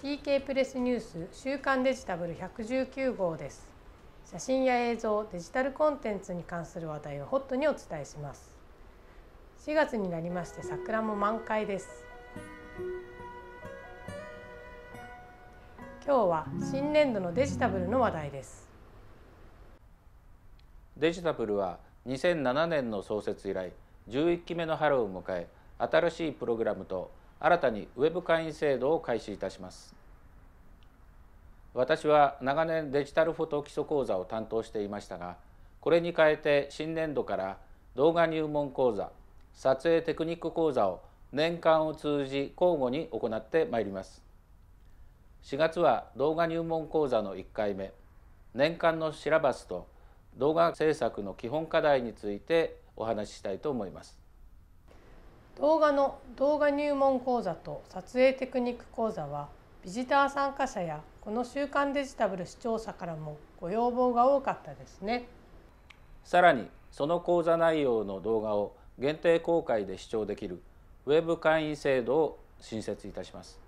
p k プレスニュース週刊デジタブル119号です写真や映像デジタルコンテンツに関する話題をホットにお伝えします4月になりまして桜も満開です今日は新年度のデジタブルの話題ですデジタブルは2007年の創設以来11期目の春を迎え新しいプログラムと新たにウェブ会員制度を開始いたします私は長年デジタルフォト基礎講座を担当していましたがこれに変えて新年度から動画入門講座撮影テクニック講座を年間を通じ交互に行ってまいります4月は動画入門講座の1回目年間のシラバスと動画制作の基本課題についてお話ししたいと思います動画の動画入門講座と撮影テクニック講座はビジター参加者やこの週刊デジタブル視聴者からもご要望が多かったですねさらにその講座内容の動画を限定公開で視聴できるウェブ会員制度を新設いたします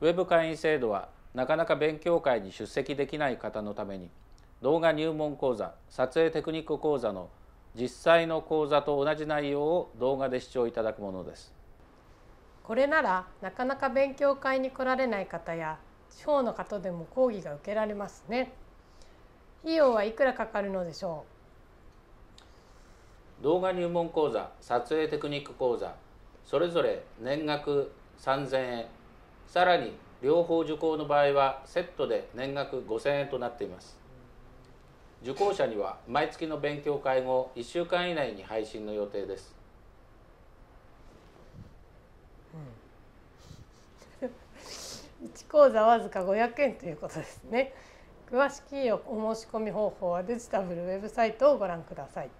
ウェブ会員制度はなかなか勉強会に出席できない方のために動画入門講座撮影テクニック講座の実際の講座と同じ内容を動画で視聴いただくものですこれならなかなか勉強会に来られない方や地方の方でも講義が受けられますね費用はいくらかかるのでしょう動画入門講座撮影テクニック講座それぞれ年額3000円さらに両方受講の場合はセットで年額5000円となっています受講者には毎月の勉強会後1週間以内に配信の予定です、うん、1 講座わずか500円ということですね詳しきお申し込み方法はデジタブルウェブサイトをご覧ください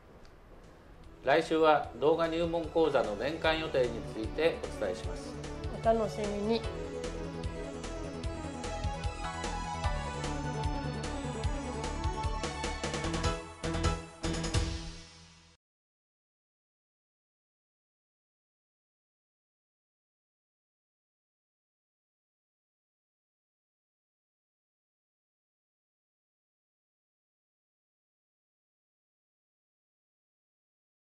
来週は動画入門講座の年間予定についてお伝えしますお楽しみに